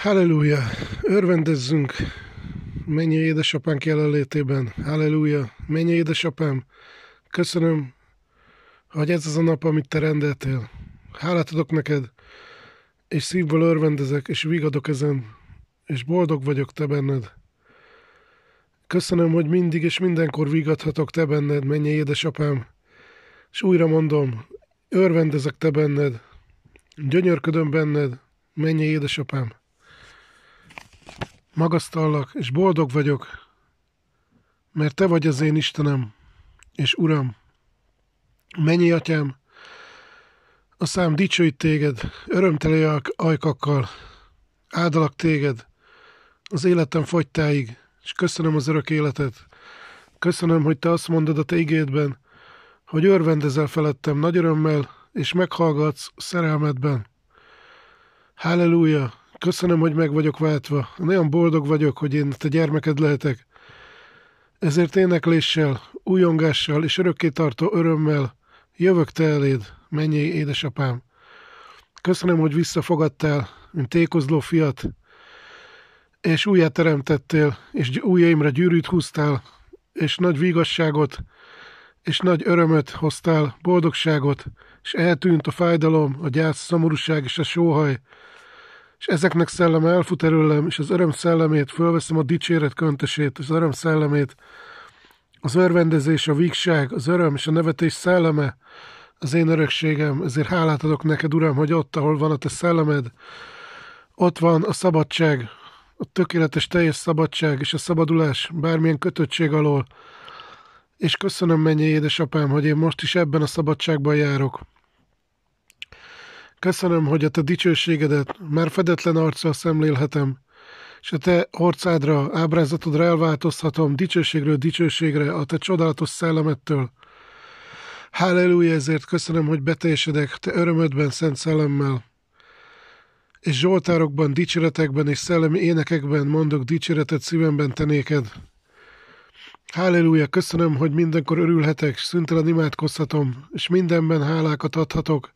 Halleluja! Örvendezzünk mennyi édesapánk jelenlétében. Halleluja! Mennyi édesapám! Köszönöm, hogy ez az a nap, amit te rendeltél. Hálát adok neked, és szívből örvendezek, és vigadok ezen, és boldog vagyok te benned. Köszönöm, hogy mindig és mindenkor vigadhatok te benned, mennyi édesapám. És újra mondom, örvendezek te benned, gyönyörködöm benned, mennyi édesapám. Magasztallak, és boldog vagyok, mert Te vagy az én Istenem, és Uram, mennyi atyám, a szám dicsőít téged, örömteli ajkakkal, áldalak téged, az életem fogytáig, és köszönöm az örök életet. Köszönöm, hogy te azt mondod a te igédben, hogy örvendezel felettem nagy örömmel, és meghallgatsz szerelmedben. Halleluja! Köszönöm, hogy meg vagyok váltva. Nagyon boldog vagyok, hogy én te gyermeked lehetek. Ezért énekléssel, újongással és tartó örömmel jövök te eléd, mennyi édesapám. Köszönöm, hogy visszafogadtál, mint tékozló fiat, és újját teremtettél, és újjaimra gyűrűt húztál, és nagy vigasságot, és nagy örömöt hoztál, boldogságot, és eltűnt a fájdalom, a gyász, szomorúság és a sóhaj, és ezeknek szelleme elfut előlem, és az öröm szellemét fölveszem a dicséret köntesét, és az öröm szellemét, az örvendezés, a vígság, az öröm és a nevetés szelleme, az én örökségem, ezért hálát adok neked, Uram, hogy ott, ahol van a te szellemed, ott van a szabadság, a tökéletes teljes szabadság és a szabadulás bármilyen kötöttség alól, és köszönöm, mennyi édesapám, hogy én most is ebben a szabadságban járok, Köszönöm, hogy a te dicsőségedet már fedetlen arccal szemlélhetem, és a te orcádra, ábrázatodra elváltozhatom dicsőségről dicsőségre a te csodálatos szellemettől. Halleluja, ezért köszönöm, hogy beteljesedek te örömödben, szent szellemmel. És zsoltárokban, dicséretekben és szellemi énekekben mondok dicséretet szívemben tenéked. Halleluja, köszönöm, hogy mindenkor örülhetek, és szüntelen imádkozhatom, és mindenben hálákat adhatok,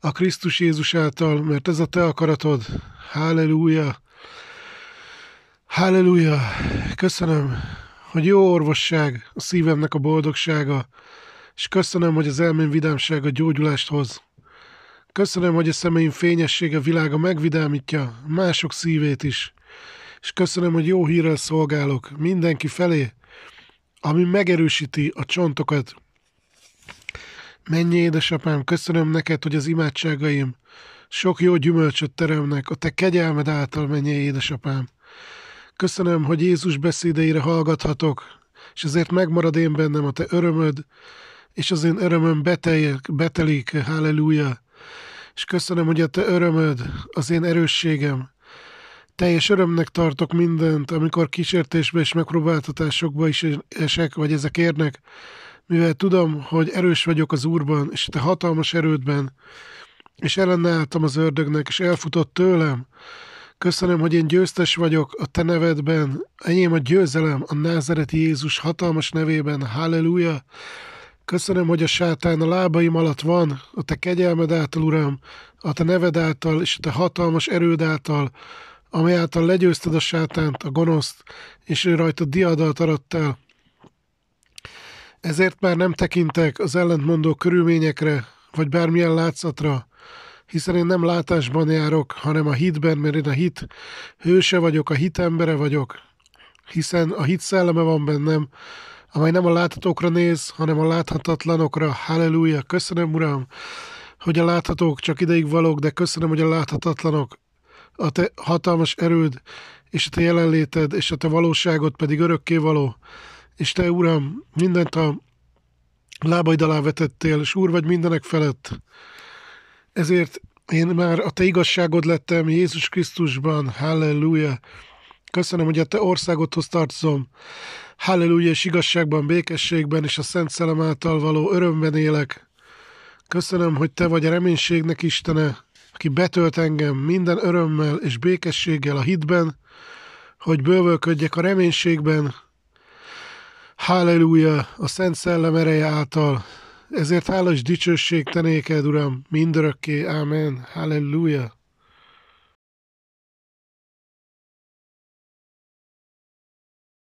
a Krisztus Jézus által, mert ez a te akaratod. Halleluja! Halleluja! Köszönöm, hogy jó orvosság, a szívemnek a boldogsága, és köszönöm, hogy az elmém vidámsága gyógyulást hoz. Köszönöm, hogy a szemeim fényessége világa megvidámítja mások szívét is, és köszönöm, hogy jó hírrel szolgálok mindenki felé, ami megerősíti a csontokat, Mennyi édesapám, köszönöm neked, hogy az imádságaim sok jó gyümölcsöt teremnek, a te kegyelmed által mennyi édesapám. Köszönöm, hogy Jézus beszédeire hallgathatok, és ezért megmarad én bennem a te örömöd, és az én örömöm beteljek, betelik, halleluja. És köszönöm, hogy a te örömöd, az én erősségem. Teljes örömnek tartok mindent, amikor kísértésbe és megpróbáltatásokba is esek, vagy ezek érnek, mivel tudom, hogy erős vagyok az Úrban, és te hatalmas erődben, és ellenálltam az ördögnek, és elfutott tőlem. Köszönöm, hogy én győztes vagyok a te nevedben, enyém a győzelem a názereti Jézus hatalmas nevében, halleluja! Köszönöm, hogy a sátán a lábaim alatt van, a te kegyelmed által, Uram, a te neved által és a te hatalmas erőd által, amely által legyőzted a sátánt, a gonoszt, és ő rajta diadalt arattál. Ezért már nem tekintek az ellentmondó körülményekre, vagy bármilyen látszatra, hiszen én nem látásban járok, hanem a hitben, mert én a hit hőse vagyok, a hit embere vagyok, hiszen a hit szelleme van bennem, amely nem a láthatókra néz, hanem a láthatatlanokra. Halleluja! Köszönöm, Uram, hogy a láthatók csak ideig valók, de köszönöm, hogy a láthatatlanok. A te hatalmas erőd, és a te jelenléted, és a te valóságod pedig örökké való és te, Uram, mindent a lábaid alá vetettél, és Úr vagy mindenek felett. Ezért én már a Te igazságod lettem Jézus Krisztusban, halleluja. Köszönöm, hogy a Te országodhoz tartozom. Halleluja, és igazságban, békességben és a Szent Szellem által való örömben élek. Köszönöm, hogy Te vagy a reménységnek Istene, aki betölt engem minden örömmel és békességgel a hitben, hogy bővölködjek a reménységben, Halleluja, a Szent Szellem ereje által, ezért hála dicsőség tenéked, Uram, mindörökké, Amen, Halleluja.